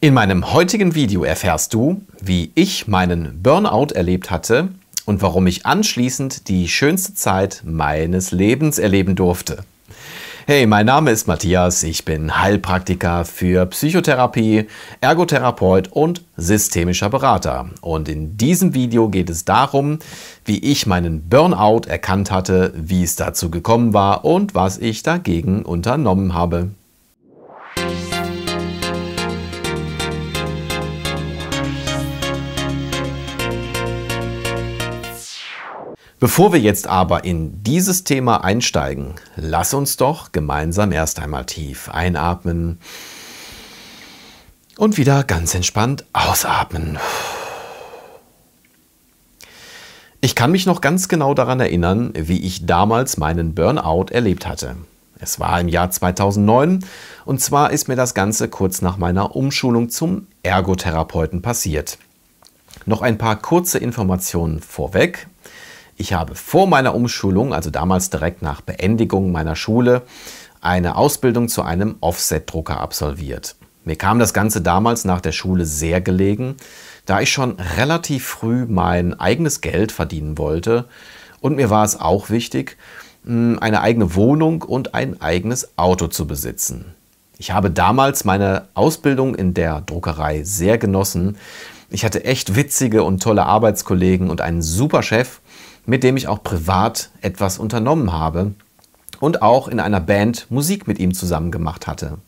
In meinem heutigen Video erfährst du, wie ich meinen Burnout erlebt hatte und warum ich anschließend die schönste Zeit meines Lebens erleben durfte. Hey, mein Name ist Matthias, ich bin Heilpraktiker für Psychotherapie, Ergotherapeut und systemischer Berater. Und in diesem Video geht es darum, wie ich meinen Burnout erkannt hatte, wie es dazu gekommen war und was ich dagegen unternommen habe. Bevor wir jetzt aber in dieses Thema einsteigen, lass uns doch gemeinsam erst einmal tief einatmen und wieder ganz entspannt ausatmen. Ich kann mich noch ganz genau daran erinnern, wie ich damals meinen Burnout erlebt hatte. Es war im Jahr 2009 und zwar ist mir das Ganze kurz nach meiner Umschulung zum Ergotherapeuten passiert. Noch ein paar kurze Informationen vorweg. Ich habe vor meiner Umschulung, also damals direkt nach Beendigung meiner Schule, eine Ausbildung zu einem Offset-Drucker absolviert. Mir kam das Ganze damals nach der Schule sehr gelegen, da ich schon relativ früh mein eigenes Geld verdienen wollte und mir war es auch wichtig, hm, eine eigene Wohnung und ein eigenes Auto zu besitzen. Ich habe damals meine Ausbildung in der Druckerei sehr genossen. Ich hatte echt witzige und tolle Arbeitskollegen und einen super Chef, mit dem ich auch privat etwas unternommen habe und auch in einer Band Musik mit ihm zusammen gemacht hatte.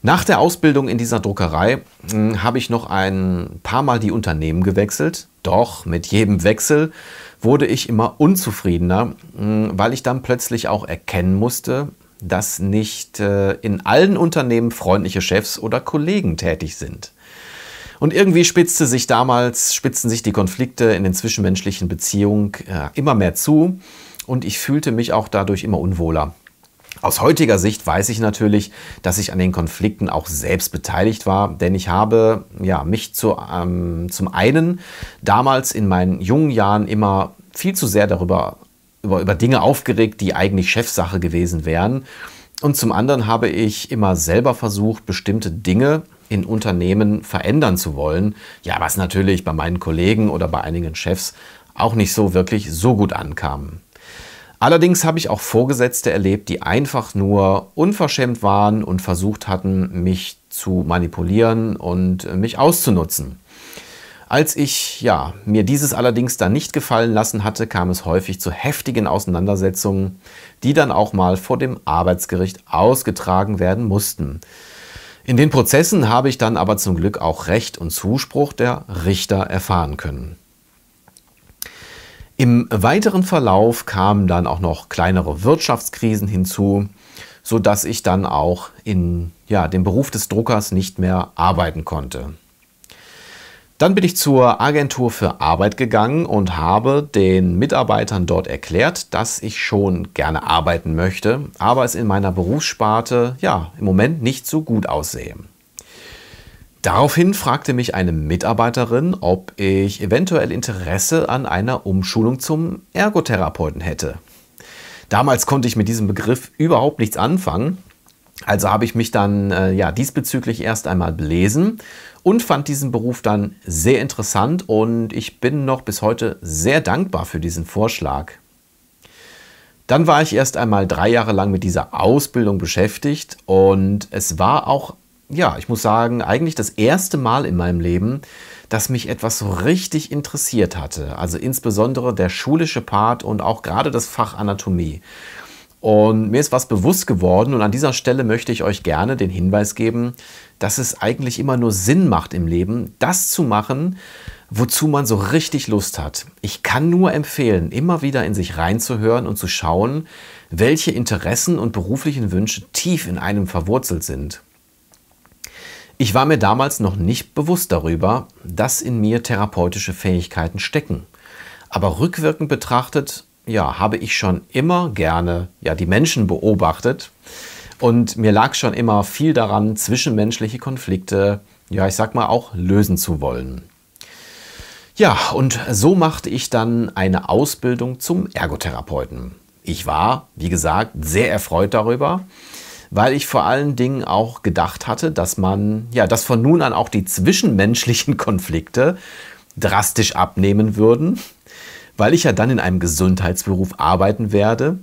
Nach der Ausbildung in dieser Druckerei äh, habe ich noch ein paar Mal die Unternehmen gewechselt. Doch mit jedem Wechsel wurde ich immer unzufriedener, äh, weil ich dann plötzlich auch erkennen musste, dass nicht äh, in allen Unternehmen freundliche Chefs oder Kollegen tätig sind. Und irgendwie spitzte sich damals, spitzten sich die Konflikte in den zwischenmenschlichen Beziehungen äh, immer mehr zu und ich fühlte mich auch dadurch immer unwohler. Aus heutiger Sicht weiß ich natürlich, dass ich an den Konflikten auch selbst beteiligt war, denn ich habe ja, mich zu, ähm, zum einen damals in meinen jungen Jahren immer viel zu sehr darüber über, über Dinge aufgeregt, die eigentlich Chefsache gewesen wären. Und zum anderen habe ich immer selber versucht, bestimmte Dinge in Unternehmen verändern zu wollen. Ja, was natürlich bei meinen Kollegen oder bei einigen Chefs auch nicht so wirklich so gut ankam. Allerdings habe ich auch Vorgesetzte erlebt, die einfach nur unverschämt waren und versucht hatten, mich zu manipulieren und mich auszunutzen. Als ich ja, mir dieses allerdings dann nicht gefallen lassen hatte, kam es häufig zu heftigen Auseinandersetzungen, die dann auch mal vor dem Arbeitsgericht ausgetragen werden mussten. In den Prozessen habe ich dann aber zum Glück auch Recht und Zuspruch der Richter erfahren können. Im weiteren Verlauf kamen dann auch noch kleinere Wirtschaftskrisen hinzu, sodass ich dann auch in ja, dem Beruf des Druckers nicht mehr arbeiten konnte. Dann bin ich zur Agentur für Arbeit gegangen und habe den Mitarbeitern dort erklärt, dass ich schon gerne arbeiten möchte, aber es in meiner Berufssparte ja im Moment nicht so gut aussehe. Daraufhin fragte mich eine Mitarbeiterin, ob ich eventuell Interesse an einer Umschulung zum Ergotherapeuten hätte. Damals konnte ich mit diesem Begriff überhaupt nichts anfangen, also habe ich mich dann äh, ja, diesbezüglich erst einmal belesen und fand diesen Beruf dann sehr interessant und ich bin noch bis heute sehr dankbar für diesen Vorschlag. Dann war ich erst einmal drei Jahre lang mit dieser Ausbildung beschäftigt und es war auch, ja, ich muss sagen, eigentlich das erste Mal in meinem Leben, dass mich etwas so richtig interessiert hatte. Also insbesondere der schulische Part und auch gerade das Fach Anatomie. Und mir ist was bewusst geworden und an dieser Stelle möchte ich euch gerne den Hinweis geben, dass es eigentlich immer nur Sinn macht im Leben, das zu machen, wozu man so richtig Lust hat. Ich kann nur empfehlen, immer wieder in sich reinzuhören und zu schauen, welche Interessen und beruflichen Wünsche tief in einem verwurzelt sind. Ich war mir damals noch nicht bewusst darüber, dass in mir therapeutische Fähigkeiten stecken. Aber rückwirkend betrachtet ja, habe ich schon immer gerne ja, die Menschen beobachtet. Und mir lag schon immer viel daran, zwischenmenschliche Konflikte, ja, ich sag mal, auch lösen zu wollen. Ja, und so machte ich dann eine Ausbildung zum Ergotherapeuten. Ich war, wie gesagt, sehr erfreut darüber, weil ich vor allen Dingen auch gedacht hatte, dass man, ja, dass von nun an auch die zwischenmenschlichen Konflikte drastisch abnehmen würden weil ich ja dann in einem Gesundheitsberuf arbeiten werde,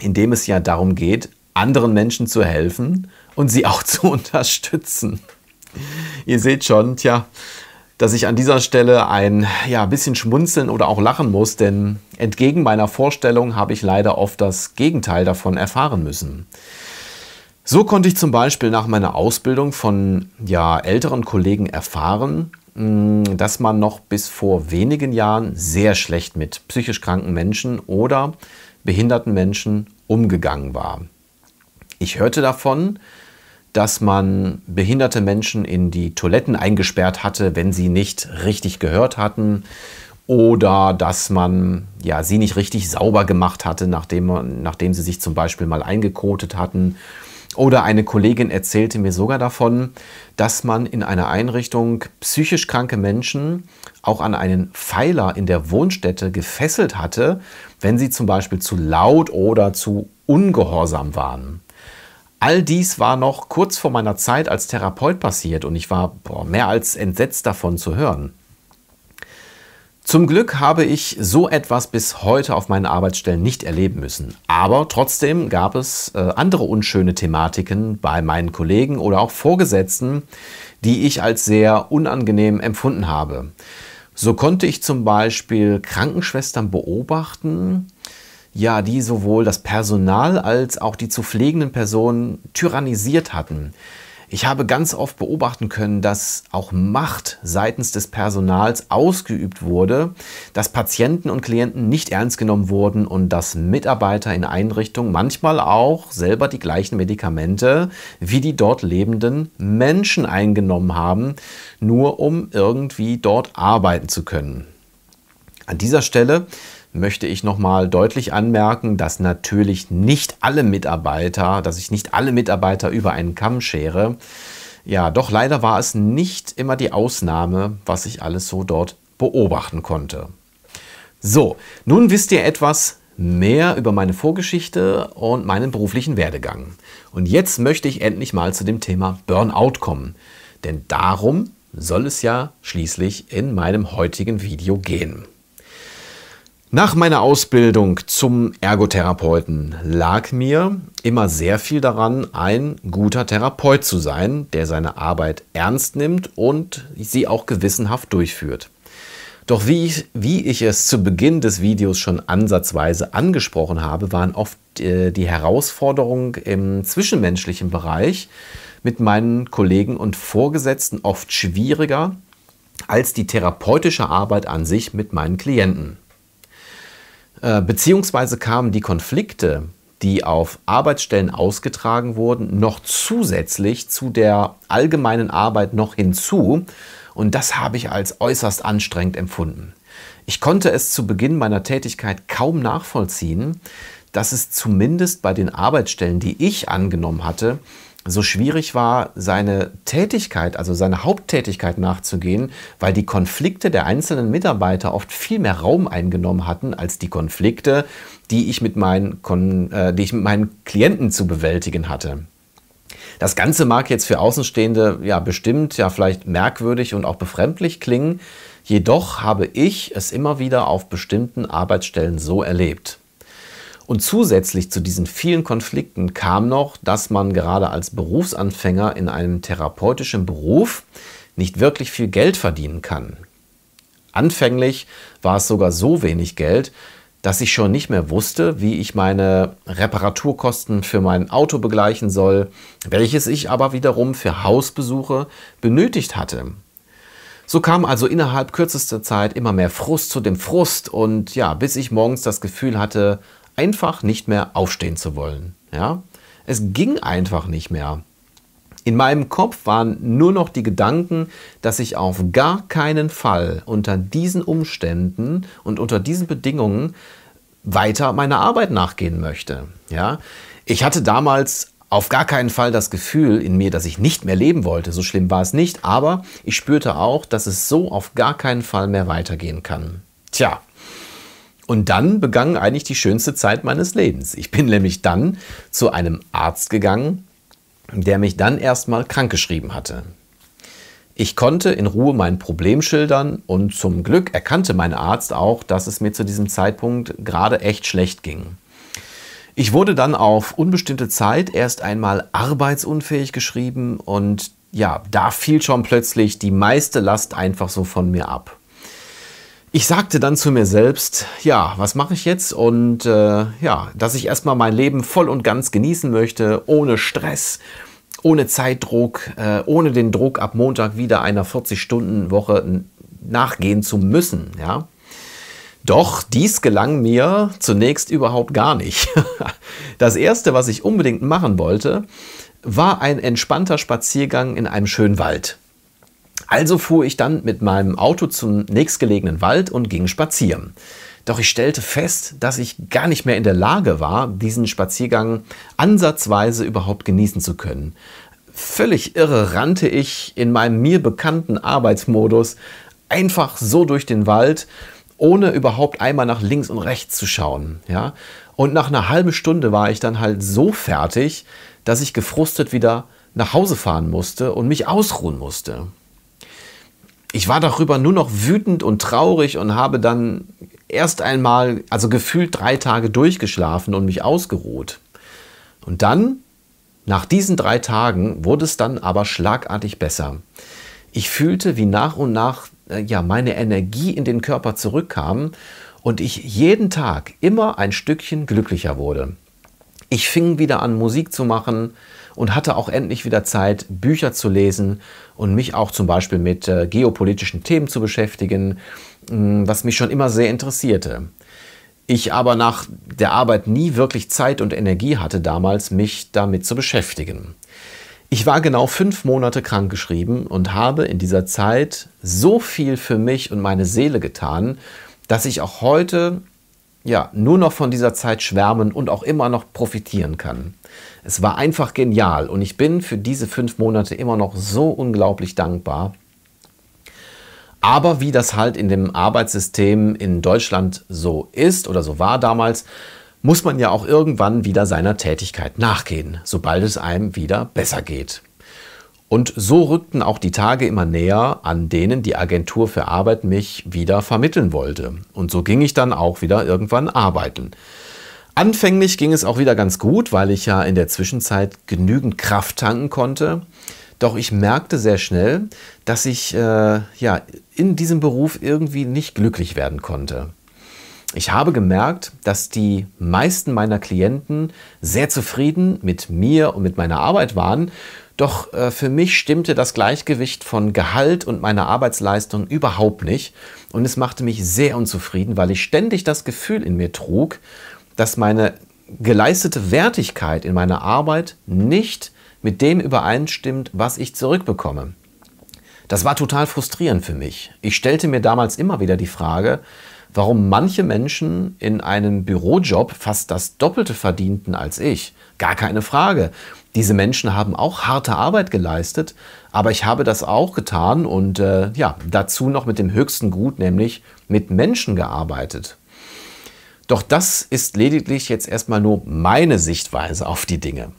in dem es ja darum geht, anderen Menschen zu helfen und sie auch zu unterstützen. Ihr seht schon, tja, dass ich an dieser Stelle ein ja, bisschen schmunzeln oder auch lachen muss, denn entgegen meiner Vorstellung habe ich leider oft das Gegenteil davon erfahren müssen. So konnte ich zum Beispiel nach meiner Ausbildung von ja, älteren Kollegen erfahren, Mm, dass man noch bis vor wenigen Jahren sehr schlecht mit psychisch kranken Menschen oder behinderten Menschen umgegangen war. Ich hörte davon, dass man behinderte Menschen in die Toiletten eingesperrt hatte, wenn sie nicht richtig gehört hatten oder dass man ja, sie nicht richtig sauber gemacht hatte, nachdem, nachdem sie sich zum Beispiel mal eingekotet hatten oder eine Kollegin erzählte mir sogar davon, dass man in einer Einrichtung psychisch kranke Menschen auch an einen Pfeiler in der Wohnstätte gefesselt hatte, wenn sie zum Beispiel zu laut oder zu ungehorsam waren. All dies war noch kurz vor meiner Zeit als Therapeut passiert und ich war boah, mehr als entsetzt davon zu hören. Zum Glück habe ich so etwas bis heute auf meinen Arbeitsstellen nicht erleben müssen. Aber trotzdem gab es äh, andere unschöne Thematiken bei meinen Kollegen oder auch Vorgesetzten, die ich als sehr unangenehm empfunden habe. So konnte ich zum Beispiel Krankenschwestern beobachten, ja, die sowohl das Personal als auch die zu pflegenden Personen tyrannisiert hatten. Ich habe ganz oft beobachten können, dass auch Macht seitens des Personals ausgeübt wurde, dass Patienten und Klienten nicht ernst genommen wurden und dass Mitarbeiter in Einrichtungen manchmal auch selber die gleichen Medikamente wie die dort lebenden Menschen eingenommen haben, nur um irgendwie dort arbeiten zu können. An dieser Stelle möchte ich nochmal deutlich anmerken, dass natürlich nicht alle Mitarbeiter, dass ich nicht alle Mitarbeiter über einen Kamm schere. Ja, doch leider war es nicht immer die Ausnahme, was ich alles so dort beobachten konnte. So, nun wisst ihr etwas mehr über meine Vorgeschichte und meinen beruflichen Werdegang. Und jetzt möchte ich endlich mal zu dem Thema Burnout kommen. Denn darum soll es ja schließlich in meinem heutigen Video gehen. Nach meiner Ausbildung zum Ergotherapeuten lag mir immer sehr viel daran, ein guter Therapeut zu sein, der seine Arbeit ernst nimmt und sie auch gewissenhaft durchführt. Doch wie ich, wie ich es zu Beginn des Videos schon ansatzweise angesprochen habe, waren oft äh, die Herausforderungen im zwischenmenschlichen Bereich mit meinen Kollegen und Vorgesetzten oft schwieriger als die therapeutische Arbeit an sich mit meinen Klienten. Äh, beziehungsweise kamen die Konflikte, die auf Arbeitsstellen ausgetragen wurden, noch zusätzlich zu der allgemeinen Arbeit noch hinzu. Und das habe ich als äußerst anstrengend empfunden. Ich konnte es zu Beginn meiner Tätigkeit kaum nachvollziehen, dass es zumindest bei den Arbeitsstellen, die ich angenommen hatte, so schwierig war, seine Tätigkeit, also seine Haupttätigkeit nachzugehen, weil die Konflikte der einzelnen Mitarbeiter oft viel mehr Raum eingenommen hatten als die Konflikte, die ich mit meinen, äh, die ich mit meinen Klienten zu bewältigen hatte. Das Ganze mag jetzt für Außenstehende ja bestimmt, ja vielleicht merkwürdig und auch befremdlich klingen, jedoch habe ich es immer wieder auf bestimmten Arbeitsstellen so erlebt. Und zusätzlich zu diesen vielen Konflikten kam noch, dass man gerade als Berufsanfänger in einem therapeutischen Beruf nicht wirklich viel Geld verdienen kann. Anfänglich war es sogar so wenig Geld, dass ich schon nicht mehr wusste, wie ich meine Reparaturkosten für mein Auto begleichen soll, welches ich aber wiederum für Hausbesuche benötigt hatte. So kam also innerhalb kürzester Zeit immer mehr Frust zu dem Frust und ja, bis ich morgens das Gefühl hatte, einfach nicht mehr aufstehen zu wollen. Ja? Es ging einfach nicht mehr. In meinem Kopf waren nur noch die Gedanken, dass ich auf gar keinen Fall unter diesen Umständen und unter diesen Bedingungen weiter meiner Arbeit nachgehen möchte. Ja? Ich hatte damals auf gar keinen Fall das Gefühl in mir, dass ich nicht mehr leben wollte. So schlimm war es nicht, aber ich spürte auch, dass es so auf gar keinen Fall mehr weitergehen kann. Tja, und dann begann eigentlich die schönste Zeit meines Lebens. Ich bin nämlich dann zu einem Arzt gegangen, der mich dann erstmal krankgeschrieben hatte. Ich konnte in Ruhe mein Problem schildern und zum Glück erkannte mein Arzt auch, dass es mir zu diesem Zeitpunkt gerade echt schlecht ging. Ich wurde dann auf unbestimmte Zeit erst einmal arbeitsunfähig geschrieben und ja, da fiel schon plötzlich die meiste Last einfach so von mir ab. Ich sagte dann zu mir selbst, ja, was mache ich jetzt? Und äh, ja, dass ich erstmal mein Leben voll und ganz genießen möchte, ohne Stress, ohne Zeitdruck, äh, ohne den Druck, ab Montag wieder einer 40-Stunden-Woche nachgehen zu müssen. Ja? Doch dies gelang mir zunächst überhaupt gar nicht. Das Erste, was ich unbedingt machen wollte, war ein entspannter Spaziergang in einem schönen Wald. Also fuhr ich dann mit meinem Auto zum nächstgelegenen Wald und ging spazieren. Doch ich stellte fest, dass ich gar nicht mehr in der Lage war, diesen Spaziergang ansatzweise überhaupt genießen zu können. Völlig irre rannte ich in meinem mir bekannten Arbeitsmodus einfach so durch den Wald, ohne überhaupt einmal nach links und rechts zu schauen. Ja? Und nach einer halben Stunde war ich dann halt so fertig, dass ich gefrustet wieder nach Hause fahren musste und mich ausruhen musste ich war darüber nur noch wütend und traurig und habe dann erst einmal, also gefühlt drei Tage durchgeschlafen und mich ausgeruht. Und dann, nach diesen drei Tagen, wurde es dann aber schlagartig besser. Ich fühlte, wie nach und nach äh, ja, meine Energie in den Körper zurückkam und ich jeden Tag immer ein Stückchen glücklicher wurde. Ich fing wieder an, Musik zu machen, und hatte auch endlich wieder Zeit, Bücher zu lesen und mich auch zum Beispiel mit äh, geopolitischen Themen zu beschäftigen, mh, mm, was mich schon immer sehr interessierte. Ich aber nach der Arbeit nie wirklich Zeit und Energie hatte damals, mich damit zu beschäftigen. Ich war genau fünf Monate krankgeschrieben und habe in dieser Zeit so viel für mich und meine Seele getan, dass ich auch heute ja, nur noch von dieser Zeit schwärmen und auch immer noch profitieren kann. Es war einfach genial und ich bin für diese fünf Monate immer noch so unglaublich dankbar. Aber wie das halt in dem Arbeitssystem in Deutschland so ist oder so war damals, muss man ja auch irgendwann wieder seiner Tätigkeit nachgehen, sobald es einem wieder besser geht. Und so rückten auch die Tage immer näher, an denen die Agentur für Arbeit mich wieder vermitteln wollte. Und so ging ich dann auch wieder irgendwann arbeiten. Anfänglich ging es auch wieder ganz gut, weil ich ja in der Zwischenzeit genügend Kraft tanken konnte. Doch ich merkte sehr schnell, dass ich äh, ja, in diesem Beruf irgendwie nicht glücklich werden konnte. Ich habe gemerkt, dass die meisten meiner Klienten sehr zufrieden mit mir und mit meiner Arbeit waren doch äh, für mich stimmte das Gleichgewicht von Gehalt und meiner Arbeitsleistung überhaupt nicht. Und es machte mich sehr unzufrieden, weil ich ständig das Gefühl in mir trug, dass meine geleistete Wertigkeit in meiner Arbeit nicht mit dem übereinstimmt, was ich zurückbekomme. Das war total frustrierend für mich. Ich stellte mir damals immer wieder die Frage, warum manche Menschen in einem Bürojob fast das Doppelte verdienten als ich. Gar keine Frage diese Menschen haben auch harte Arbeit geleistet, aber ich habe das auch getan und äh, ja, dazu noch mit dem höchsten Gut, nämlich mit Menschen gearbeitet. Doch das ist lediglich jetzt erstmal nur meine Sichtweise auf die Dinge.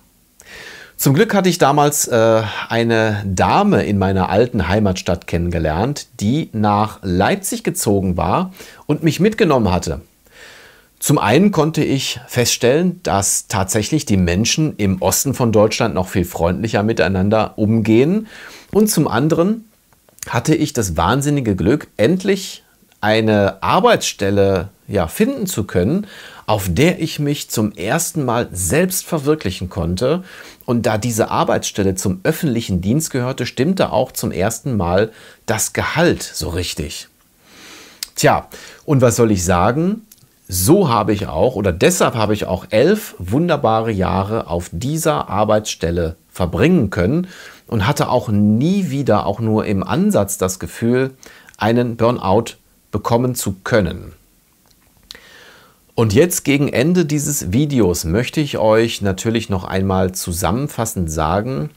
Zum Glück hatte ich damals äh, eine Dame in meiner alten Heimatstadt kennengelernt, die nach Leipzig gezogen war und mich mitgenommen hatte. Zum einen konnte ich feststellen, dass tatsächlich die Menschen im Osten von Deutschland noch viel freundlicher miteinander umgehen. Und zum anderen hatte ich das wahnsinnige Glück, endlich eine Arbeitsstelle ja, finden zu können, auf der ich mich zum ersten Mal selbst verwirklichen konnte. Und da diese Arbeitsstelle zum öffentlichen Dienst gehörte, stimmte auch zum ersten Mal das Gehalt so richtig. Tja, und was soll ich sagen? so habe ich auch oder deshalb habe ich auch elf wunderbare Jahre auf dieser Arbeitsstelle verbringen können und hatte auch nie wieder, auch nur im Ansatz, das Gefühl, einen Burnout bekommen zu können. Und jetzt gegen Ende dieses Videos möchte ich euch natürlich noch einmal zusammenfassend sagen,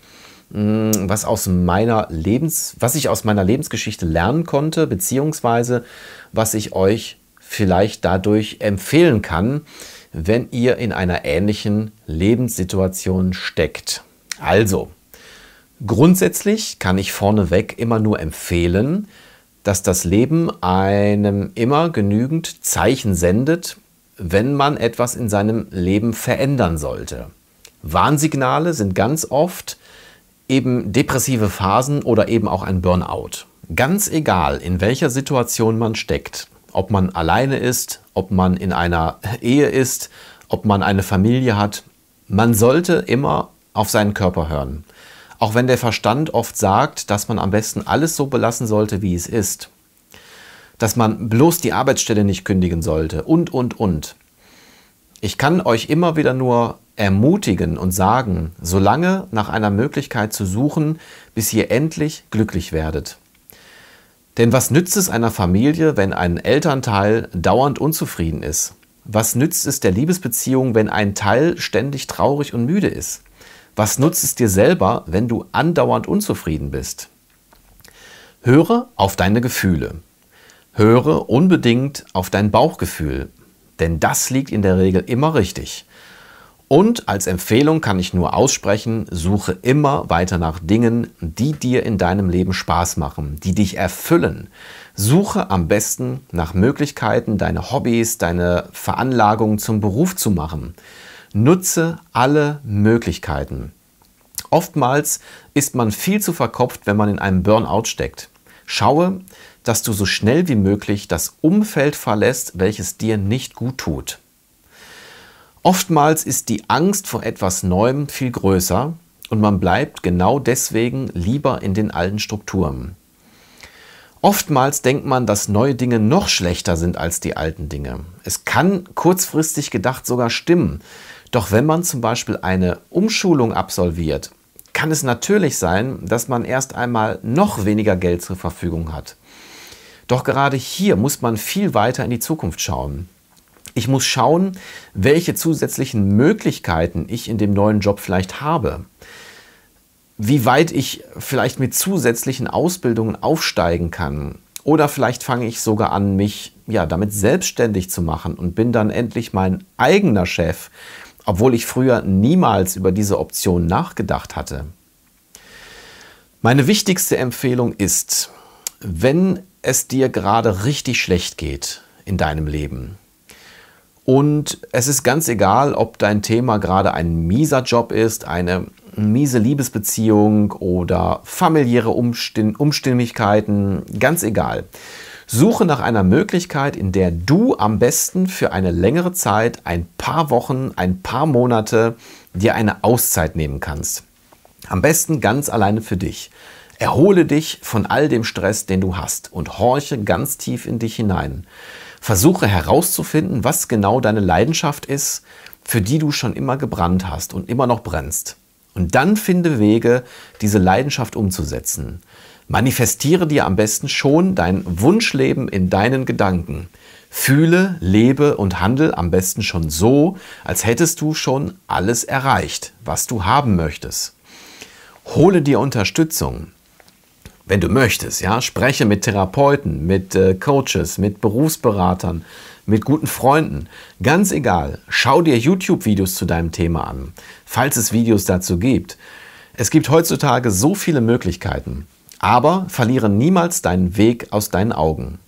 hm, was aus meiner Lebens, was ich aus meiner Lebensgeschichte lernen konnte, beziehungsweise was ich euch vielleicht dadurch empfehlen kann, wenn ihr in einer ähnlichen Lebenssituation steckt. Also, grundsätzlich kann ich vorneweg immer nur empfehlen, dass das Leben einem immer genügend Zeichen sendet, wenn man etwas in seinem Leben verändern sollte. Warnsignale sind ganz oft eben depressive Phasen oder eben auch ein Burnout. Ganz egal, in welcher Situation man steckt. Ob man alleine ist, ob man in einer Ehe ist, ob man eine Familie hat, man sollte immer auf seinen Körper hören. Auch wenn der Verstand oft sagt, dass man am besten alles so belassen sollte, wie es ist. Dass man bloß die Arbeitsstelle nicht kündigen sollte und, und, und. Ich kann euch immer wieder nur ermutigen und sagen, solange nach einer Möglichkeit zu suchen, bis ihr endlich glücklich werdet. Denn was nützt es einer Familie, wenn ein Elternteil dauernd unzufrieden ist? Was nützt es der Liebesbeziehung, wenn ein Teil ständig traurig und müde ist? Was nutzt es dir selber, wenn du andauernd unzufrieden bist? Höre auf deine Gefühle. Höre unbedingt auf dein Bauchgefühl, denn das liegt in der Regel immer richtig. Und als Empfehlung kann ich nur aussprechen, suche immer weiter nach Dingen, die dir in deinem Leben Spaß machen, die dich erfüllen. Suche am besten nach Möglichkeiten, deine Hobbys, deine Veranlagungen zum Beruf zu machen. Nutze alle Möglichkeiten. Oftmals ist man viel zu verkopft, wenn man in einem Burnout steckt. Schaue, dass du so schnell wie möglich das Umfeld verlässt, welches dir nicht gut tut. Oftmals ist die Angst vor etwas Neuem viel größer und man bleibt genau deswegen lieber in den alten Strukturen. Oftmals denkt man, dass neue Dinge noch schlechter sind als die alten Dinge. Es kann kurzfristig gedacht sogar stimmen. Doch wenn man zum Beispiel eine Umschulung absolviert, kann es natürlich sein, dass man erst einmal noch weniger Geld zur Verfügung hat. Doch gerade hier muss man viel weiter in die Zukunft schauen. Ich muss schauen, welche zusätzlichen Möglichkeiten ich in dem neuen Job vielleicht habe. Wie weit ich vielleicht mit zusätzlichen Ausbildungen aufsteigen kann. Oder vielleicht fange ich sogar an, mich ja, damit selbstständig zu machen und bin dann endlich mein eigener Chef, obwohl ich früher niemals über diese Option nachgedacht hatte. Meine wichtigste Empfehlung ist, wenn es dir gerade richtig schlecht geht in deinem Leben, und es ist ganz egal, ob dein Thema gerade ein mieser Job ist, eine miese Liebesbeziehung oder familiäre Umstimm Umstimmigkeiten, ganz egal. Suche nach einer Möglichkeit, in der du am besten für eine längere Zeit, ein paar Wochen, ein paar Monate dir eine Auszeit nehmen kannst. Am besten ganz alleine für dich. Erhole dich von all dem Stress, den du hast und horche ganz tief in dich hinein. Versuche herauszufinden, was genau deine Leidenschaft ist, für die du schon immer gebrannt hast und immer noch brennst. Und dann finde Wege, diese Leidenschaft umzusetzen. Manifestiere dir am besten schon dein Wunschleben in deinen Gedanken. Fühle, lebe und handle am besten schon so, als hättest du schon alles erreicht, was du haben möchtest. Hole dir Unterstützung wenn du möchtest, ja, spreche mit Therapeuten, mit äh, Coaches, mit Berufsberatern, mit guten Freunden. Ganz egal, schau dir YouTube-Videos zu deinem Thema an, falls es Videos dazu gibt. Es gibt heutzutage so viele Möglichkeiten, aber verliere niemals deinen Weg aus deinen Augen.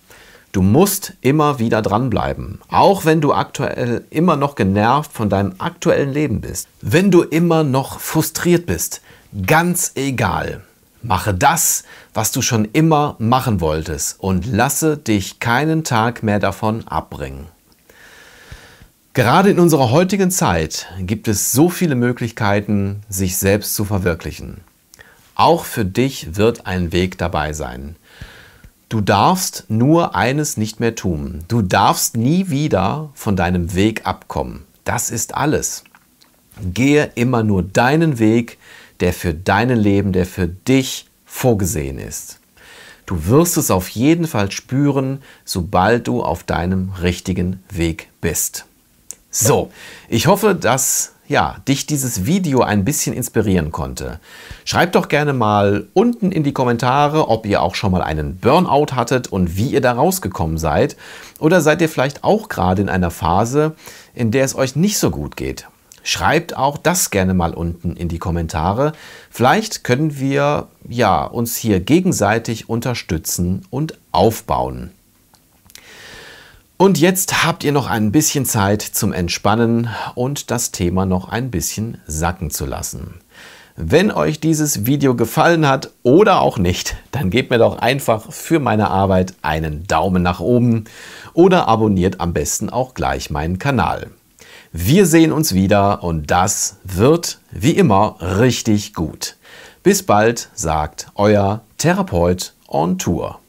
Du musst immer wieder dranbleiben, auch wenn du aktuell immer noch genervt von deinem aktuellen Leben bist. Wenn du immer noch frustriert bist, ganz egal. Mache das, was du schon immer machen wolltest und lasse dich keinen Tag mehr davon abbringen. Gerade in unserer heutigen Zeit gibt es so viele Möglichkeiten, sich selbst zu verwirklichen. Auch für dich wird ein Weg dabei sein. Du darfst nur eines nicht mehr tun. Du darfst nie wieder von deinem Weg abkommen. Das ist alles. Gehe immer nur deinen Weg, der für dein Leben, der für dich vorgesehen ist. Du wirst es auf jeden Fall spüren, sobald du auf deinem richtigen Weg bist. So, ich hoffe, dass ja, dich dieses Video ein bisschen inspirieren konnte. Schreibt doch gerne mal unten in die Kommentare, ob ihr auch schon mal einen Burnout hattet und wie ihr da rausgekommen seid. Oder seid ihr vielleicht auch gerade in einer Phase, in der es euch nicht so gut geht? Schreibt auch das gerne mal unten in die Kommentare. Vielleicht können wir ja uns hier gegenseitig unterstützen und aufbauen. Und jetzt habt ihr noch ein bisschen Zeit zum Entspannen und das Thema noch ein bisschen sacken zu lassen. Wenn euch dieses Video gefallen hat oder auch nicht, dann gebt mir doch einfach für meine Arbeit einen Daumen nach oben oder abonniert am besten auch gleich meinen Kanal. Wir sehen uns wieder und das wird wie immer richtig gut. Bis bald, sagt euer Therapeut on Tour.